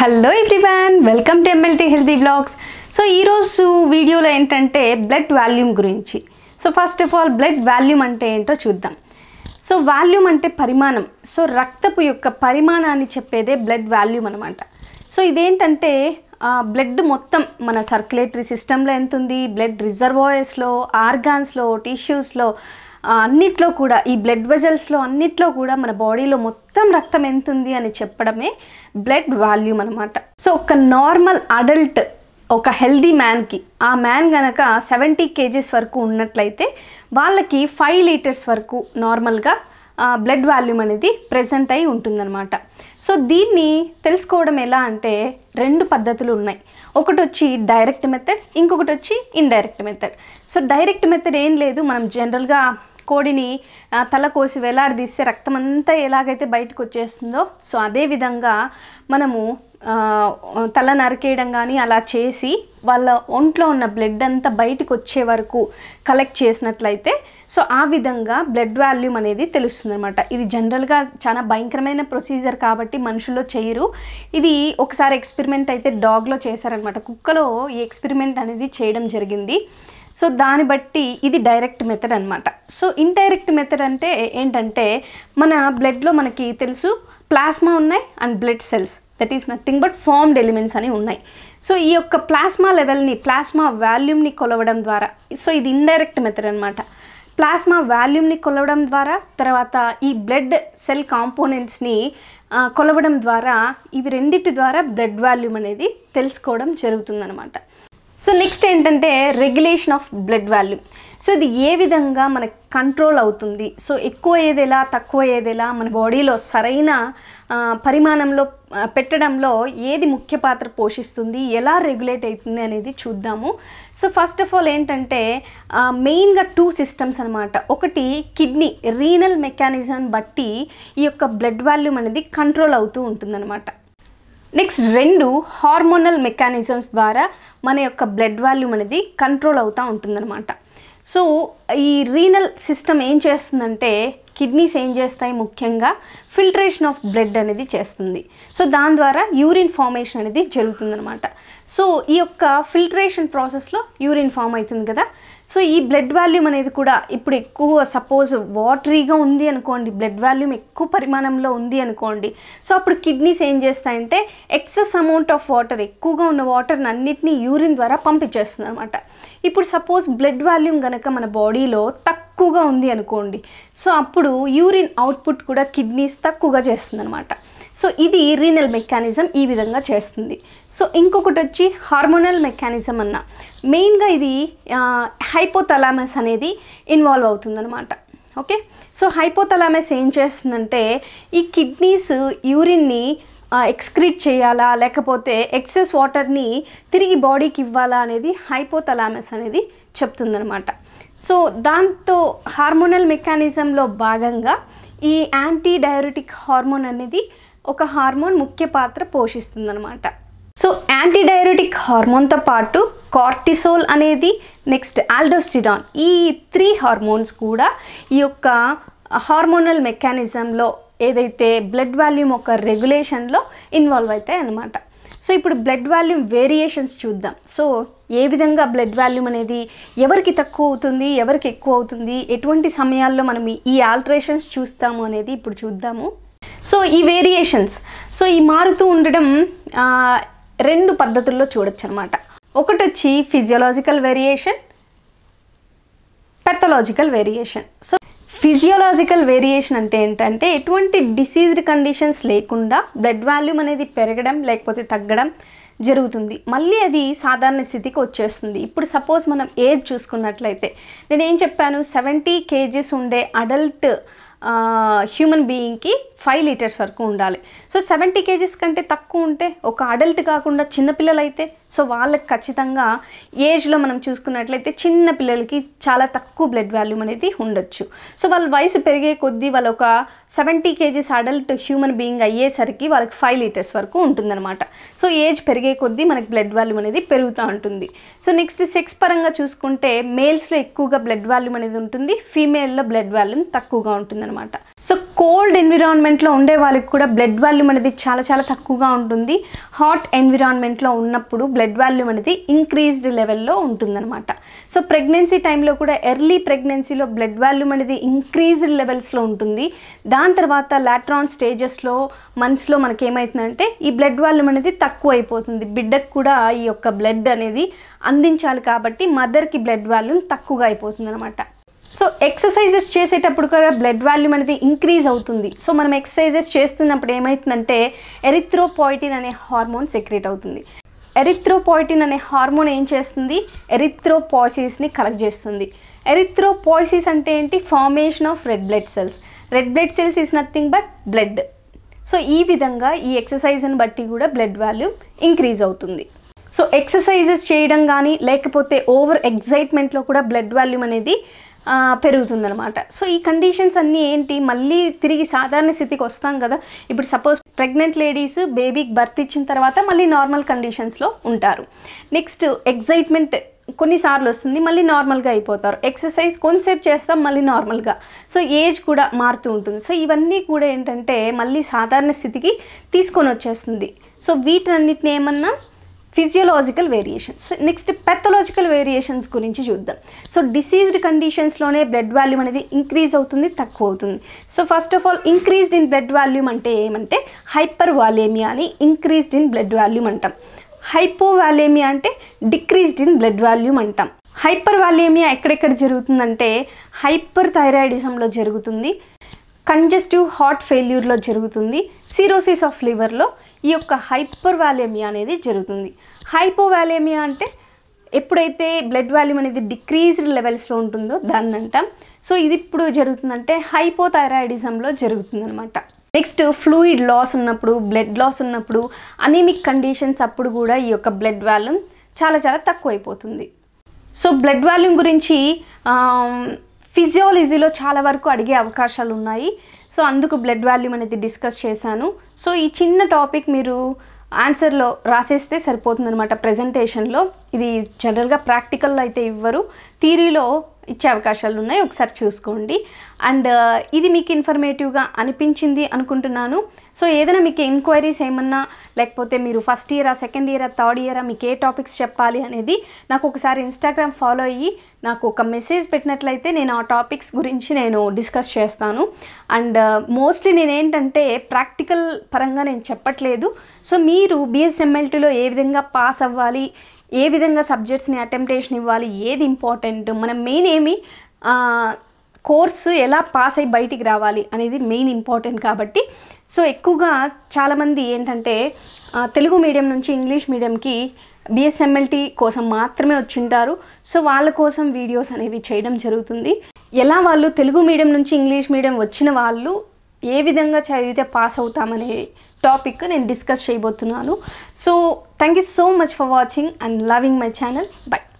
hello everyone welcome to MLT healthy blogs so ఈరోజు వీడియోలో ఏంటంటే బ్లడ్ వాల్యూమ్ గురించి so first of all blood volume అంటే ఏంటో చూద్దాం సో వాల్యూమ్ అంటే పరిమాణం సో రక్తపు యొక్క పరిమాణాన్ని చెప్పేదే బ్లడ్ వాల్యూమ్ అనమాట సో ఇదేంటంటే బ్లడ్ మొత్తం మన సర్క్యులేటరీ సిస్టంలో ఎంత ఉంది బ్లడ్ రిజర్వాయర్స్లో ఆర్గాన్స్లో టిష్యూస్లో అన్నిట్లో కూడా ఈ బ్లడ్ వెజల్స్లో అన్నిట్లో కూడా మన బాడీలో మొత్తం మొత్తం రక్తం ఎంత ఉంది అని చెప్పడమే బ్లడ్ వాల్యూమ్ అనమాట సో ఒక నార్మల్ అడల్ట్ ఒక హెల్దీ మ్యాన్కి ఆ మ్యాన్ గనక సెవెంటీ కేజీస్ వరకు ఉన్నట్లయితే వాళ్ళకి ఫైవ్ లీటర్స్ వరకు నార్మల్గా బ్లడ్ వాల్యూమ్ అనేది ప్రజెంట్ అయి ఉంటుందన్నమాట సో దీన్ని తెలుసుకోవడం ఎలా అంటే రెండు పద్ధతులు ఉన్నాయి ఒకటి వచ్చి డైరెక్ట్ మెథడ్ ఇంకొకటి వచ్చి indirect method so direct method ఏం లేదు మనం జనరల్గా కోడిని తల కోసి వేలాడదీస్తే రక్తం అంతా ఎలాగైతే బయటకు వచ్చేస్తుందో సో అదేవిధంగా మనము తల నరికేయడం కానీ అలా చేసి వాళ్ళ ఒంట్లో ఉన్న బ్లడ్ అంతా బయటకు వచ్చే వరకు కలెక్ట్ చేసినట్లయితే సో ఆ విధంగా బ్లడ్ వాల్యూమ్ అనేది తెలుస్తుంది అనమాట ఇది జనరల్గా చాలా భయంకరమైన ప్రొసీజర్ కాబట్టి మనుషుల్లో చేయరు ఇది ఒకసారి ఎక్స్పెరిమెంట్ అయితే డాగ్లో చేశారనమాట కుక్కలో ఈ ఎక్స్పెరిమెంట్ అనేది చేయడం జరిగింది సో దాన్ని బట్టి ఇది డైరెక్ట్ మెథడ్ అనమాట సో ఇండైరెక్ట్ మెథడ్ అంటే ఏంటంటే మన బ్లడ్లో మనకి తెలుసు ప్లాస్మా ఉన్నాయి and blood cells that is nothing but formed elements అని ఉన్నాయి సో ఈ యొక్క ప్లాస్మా లెవెల్ని ప్లాస్మా వాల్యూమ్ని కొలవడం ద్వారా సో ఇది ఇండైరెక్ట్ మెథడ్ అనమాట ప్లాస్మా వాల్యూమ్ని కొలవడం ద్వారా తర్వాత ఈ బ్లడ్ సెల్ కాంపోనెంట్స్ని కొలవడం ద్వారా ఇవి రెండిటి ద్వారా బ్లడ్ వాల్యూమ్ అనేది తెలుసుకోవడం జరుగుతుందనమాట సో నెక్స్ట్ ఏంటంటే regulation of blood value so ఇది ఏ విధంగా మనకు కంట్రోల్ అవుతుంది సో ఎక్కువ ఏదేలా తక్కువ ఏదేలా మన బాడీలో సరైన పరిమాణంలో పెట్టడంలో ఏది ముఖ్య పాత్ర పోషిస్తుంది ఎలా రెగ్యులేట్ అవుతుంది అనేది చూద్దాము సో ఫస్ట్ ఆఫ్ ఆల్ ఏంటంటే మెయిన్గా టూ సిస్టమ్స్ అనమాట ఒకటి కిడ్నీ రీనల్ మెకానిజం బట్టి ఈ యొక్క బ్లడ్ వాల్యూమ్ అనేది కంట్రోల్ అవుతూ ఉంటుందన్నమాట నెక్స్ట్ రెండు హార్మోనల్ మెకానిజమ్స్ ద్వారా మన యొక్క బ్లడ్ వాల్యూమ్ అనేది కంట్రోల్ అవుతూ ఉంటుందన్నమాట సో ఈ రీనల్ సిస్టమ్ ఏం చేస్తుందంటే కిడ్నీస్ ఏం చేస్తాయి ముఖ్యంగా ఫిల్టరేషన్ ఆఫ్ బ్లడ్ అనేది చేస్తుంది సో దాని ద్వారా యూరిన్ ఫార్మేషన్ అనేది జరుగుతుందనమాట సో ఈ యొక్క ఫిల్టరేషన్ ప్రాసెస్లో యూరిన్ ఫామ్ అవుతుంది కదా సో ఈ బ్లడ్ వాల్యూమ్ అనేది కూడా ఇప్పుడు ఎక్కువ సపోజ్ వాటరీగా ఉంది అనుకోండి బ్లడ్ వాల్యూమ్ ఎక్కువ పరిమాణంలో ఉంది అనుకోండి సో అప్పుడు కిడ్నీస్ ఏం చేస్తాయంటే ఎక్సెస్ అమౌంట్ ఆఫ్ వాటర్ ఎక్కువగా ఉన్న వాటర్ని అన్నిటినీ యూరిన్ ద్వారా పంపించేస్తుంది అనమాట ఇప్పుడు సపోజ్ బ్లడ్ వాల్యూమ్ కనుక మన బాడీలో తక్కువగా ఉంది అనుకోండి సో అప్పుడు యూరిన్ అవుట్పుట్ కూడా కిడ్నీస్ తక్కువగా చేస్తుంది అనమాట సో ఇది రీనల్ మెకానిజం ఈ విధంగా చేస్తుంది సో ఇంకొకటి వచ్చి హార్మోనల్ మెకానిజం అన్న మెయిన్గా ఇది హైపోతలామస్ అనేది ఇన్వాల్వ్ అవుతుందన్నమాట ఓకే సో హైపోతలామస్ ఏం చేస్తుందంటే ఈ కిడ్నీస్ యూరిన్ని ఎక్స్క్రీట్ చేయాలా లేకపోతే ఎక్సెస్ వాటర్ని తిరిగి బాడీకి ఇవ్వాలా అనేది హైపోతలామస్ అనేది చెప్తుందనమాట సో దాంతో హార్మోనల్ మెకానిజంలో భాగంగా ఈ యాంటీ డయాబెటిక్ హార్మోన్ అనేది ఒక హార్మోన్ ముఖ్య పాత్ర అనమాట సో యాంటీ హార్మోన్తో పాటు కార్టిసోల్ అనేది నెక్స్ట్ ఆల్డోస్టిడాన్ ఈ త్రీ హార్మోన్స్ కూడా ఈ యొక్క హార్మోనల్ మెకానిజంలో ఏదైతే బ్లడ్ వాల్యూమ్ ఒక రెగ్యులేషన్లో ఇన్వాల్వ్ అవుతాయి అన్నమాట సో ఇప్పుడు బ్లడ్ వాల్యూమ్ వేరియేషన్స్ చూద్దాం సో ఏ విధంగా బ్లడ్ వాల్యూమ్ అనేది ఎవరికి తక్కువ అవుతుంది ఎవరికి ఎక్కువ అవుతుంది ఎటువంటి సమయాల్లో మనం ఈ ఆల్టరేషన్స్ చూస్తాము అనేది ఇప్పుడు చూద్దాము సో ఈ వేరియేషన్స్ సో ఈ మారుతూ ఉండడం రెండు పద్ధతుల్లో చూడొచ్చు అనమాట ఒకటి వచ్చి physiological variation pathological variation so physiological variation అంటే ఏంటంటే ఎటువంటి డిసీజ్డ్ కండిషన్స్ లేకుండా బ్లడ్ వాల్యూమ్ అనేది పెరగడం లేకపోతే తగ్గడం జరుగుతుంది మళ్ళీ అది సాధారణ స్థితికి వచ్చేస్తుంది ఇప్పుడు సపోజ్ మనం ఏజ్ చూసుకున్నట్లయితే నేనేం చెప్పాను సెవెంటీ కేజీస్ ఉండే అడల్ట్ హ్యూమన్ బీయింగ్కి ఫైవ్ లీటర్స్ వరకు ఉండాలి సో సెవెంటీ కేజీస్ కంటే తక్కువ ఉంటే ఒక అడల్ట్ కాకుండా చిన్నపిల్లలు అయితే సో వాళ్ళకి ఖచ్చితంగా ఏజ్లో మనం చూసుకున్నట్లయితే చిన్న పిల్లలకి చాలా తక్కువ బ్లడ్ వాల్యూమ్ అనేది ఉండొచ్చు సో వాళ్ళ వయసు పెరిగే కొద్దీ వాళ్ళ ఒక seventy kgs adult human being అయ్యేసరికి వాళ్ళకి ఫైవ్ లీటర్స్ వరకు ఉంటుందన్నమాట సో ఏజ్ పెరిగే కొద్దీ మనకి బ్లడ్ వాల్యూమ్ అనేది పెరుగుతూ ఉంటుంది సో నెక్స్ట్ సెక్స్ పరంగా చూసుకుంటే మేల్స్లో ఎక్కువగా బ్లడ్ వాల్యూమ్ అనేది ఉంటుంది ఫీమేల్లో బ్లడ్ వాల్యూమ్ తక్కువగా ఉంటుందన్నమాట సో కోల్డ్ ఎన్విరాన్మెంట్ ఎన్విరాన్మెంట్లో ఉండే వాళ్ళకి కూడా బ్లడ్ వాల్యూ అనేది చాలా చాలా తక్కువగా ఉంటుంది హాట్ ఎన్విరాన్మెంట్లో ఉన్నప్పుడు బ్లడ్ వాల్యూ అనేది ఇంక్రీజ్డ్ లెవెల్లో ఉంటుందన్నమాట సో ప్రెగ్నెన్సీ టైంలో కూడా ఎర్లీ ప్రెగ్నెన్సీలో బ్లడ్ వాల్యూమ్ అనేది ఇంక్రీజ్డ్ లెవెల్స్లో ఉంటుంది దాని తర్వాత లాట్రాన్ స్టేజెస్లో మంత్స్లో మనకి ఏమవుతుందంటే ఈ బ్లడ్ వాల్యూమ్ అనేది తక్కువ అయిపోతుంది బిడ్డకు కూడా ఈ యొక్క బ్లడ్ అనేది అందించాలి కాబట్టి మదర్కి బ్లడ్ వాల్యూమ్ తక్కువగా అయిపోతుంది అనమాట సో ఎక్సర్సైజెస్ చేసేటప్పుడు కూడా బ్లడ్ వాల్యూమ్ అనేది ఇంక్రీజ్ అవుతుంది సో మనం ఎక్సర్సైజెస్ చేస్తున్నప్పుడు ఏమవుతుందంటే ఎరిథ్రోపాయిటిన్ అనే హార్మోన్ సెక్రేట్ అవుతుంది ఎరిథ్రోపాయిటిన్ అనే హార్మోన్ ఏం చేస్తుంది ఎరిథ్రోపాయిసిస్ని కలెక్ట్ చేస్తుంది ఎరిథ్రోపాయిసిస్ అంటే ఏంటి formation of red blood cells red blood cells is nothing but blood so ఈ విధంగా ఈ ఎక్సర్సైజ్ని బట్టి కూడా బ్లడ్ వాల్యూమ్ ఇంక్రీజ్ అవుతుంది సో ఎక్సర్సైజెస్ చేయడం కానీ లేకపోతే ఓవర్ ఎగ్జైట్మెంట్లో కూడా బ్లడ్ వాల్యూమ్ అనేది పెరుగుతుందనమాట సో ఈ కండిషన్స్ అన్నీ ఏంటి మళ్ళీ తిరిగి సాధారణ స్థితికి వస్తాం కదా ఇప్పుడు సపోజ్ ప్రెగ్నెంట్ లేడీస్ బేబీకి బర్త్ ఇచ్చిన తర్వాత మళ్ళీ నార్మల్ కండిషన్స్లో ఉంటారు నెక్స్ట్ ఎగ్జైట్మెంట్ కొన్నిసార్లు వస్తుంది మళ్ళీ నార్మల్గా అయిపోతారు ఎక్సర్సైజ్ కొంతసేపు చేస్తాం మళ్ళీ నార్మల్గా సో ఏజ్ కూడా మారుతూ ఉంటుంది సో ఇవన్నీ కూడా ఏంటంటే మళ్ళీ సాధారణ స్థితికి తీసుకొని వచ్చేస్తుంది సో వీటన్నిటిని ఏమన్నా physiological variations next pathological variations గురించి చూద్దాం సో డిసీజ్డ్ కండిషన్స్లోనే బ్లడ్ వాల్యూమ్ అనేది ఇంక్రీజ్ అవుతుంది తక్కువ అవుతుంది so first of all increased in blood volume అంటే ఏమంటే హైపర్ వాలేమియా అని ఇంక్రీజ్డ్ ఇన్ బ్లడ్ వాల్యూమ్ అంటాం వాల్యూమియా అంటే డిక్రీజ్డ్ ఇన్ బ్లడ్ వాల్యూమ్ అంటాం హైపర్ వాలేమియా ఎక్కడెక్కడ జరుగుతుందంటే హైపర్ థైరాయిడిజంలో జరుగుతుంది కంజెస్టివ్ హార్ట్ ఫెయిల్యూర్లో జరుగుతుంది సిరోసిస్ ఆఫ్ లివర్లో ఈ యొక్క హైపర్ వాల్యూమియా అనేది జరుగుతుంది హైపోవాల్యూమియా అంటే ఎప్పుడైతే బ్లడ్ వాల్యూమ్ అనేది డిక్రీజ్డ్ లెవెల్స్లో ఉంటుందో దాన్ని అంటాం సో ఇది ఇప్పుడు జరుగుతుందంటే హైపోథైరాయిడిజంలో జరుగుతుందనమాట నెక్స్ట్ ఫ్లూయిడ్ లాస్ ఉన్నప్పుడు బ్లడ్ లాస్ ఉన్నప్పుడు అనీమిక్ కండిషన్స్ అప్పుడు కూడా ఈ యొక్క బ్లడ్ వాల్యూమ్ చాలా చాలా తక్కువైపోతుంది సో బ్లడ్ వాల్యూమ్ గురించి ఫిజియాలజీలో చాలా వరకు అడిగే అవకాశాలు ఉన్నాయి సో అందుకు బ్లడ్ వాల్యూమ్ అనేది డిస్కస్ చేశాను సో ఈ చిన్న టాపిక్ మీరు ఆన్సర్లో రాసేస్తే సరిపోతుందనమాట ప్రజెంటేషన్లో ఇది జనరల్గా ప్రాక్టికల్లో అయితే ఇవ్వరు థీరీలో ఇచ్చే అవకాశాలు ఉన్నాయి ఒకసారి చూసుకోండి అండ్ uh, ఇది మీకు ఇన్ఫర్మేటివ్గా అనిపించింది అనుకుంటున్నాను సో ఏదైనా మీకు ఎంక్వైరీస్ ఏమన్నా లేకపోతే మీరు ఫస్ట్ ఇయరా సెకండ్ ఇయరా థర్డ్ ఇయరా మీకు ఏ టాపిక్స్ చెప్పాలి అనేది నాకు ఒకసారి ఇన్స్టాగ్రామ్ ఫాలో అయ్యి నాకు ఒక మెసేజ్ పెట్టినట్లయితే నేను ఆ టాపిక్స్ గురించి నేను డిస్కస్ చేస్తాను అండ్ మోస్ట్లీ uh, నేనేంటంటే ప్రాక్టికల్ పరంగా నేను చెప్పట్లేదు సో మీరు బిఎస్ఎంఎల్టీలో ఏ విధంగా పాస్ అవ్వాలి ఏ విధంగా సబ్జెక్ట్స్ని అటెంప్టేషన్ ఇవ్వాలి ఏది ఇంపార్టెంట్ మనం మెయిన్ ఏమి కోర్సు ఎలా పాస్ అయ్యి బయటికి రావాలి అనేది మెయిన్ ఇంపార్టెంట్ కాబట్టి సో ఎక్కువగా చాలామంది ఏంటంటే తెలుగు మీడియం నుంచి ఇంగ్లీష్ మీడియంకి బిఎస్ఎంఎల్టీ కోసం మాత్రమే వచ్చింటారు సో వాళ్ళ కోసం వీడియోస్ అనేవి చేయడం జరుగుతుంది ఎలా వాళ్ళు తెలుగు మీడియం నుంచి ఇంగ్లీష్ మీడియం వచ్చిన వాళ్ళు ఏ విధంగా చదివితే పాస్ అవుతామనే టాపిక్ నేను డిస్కస్ చేయబోతున్నాను so thank you so much for watching and loving my channel by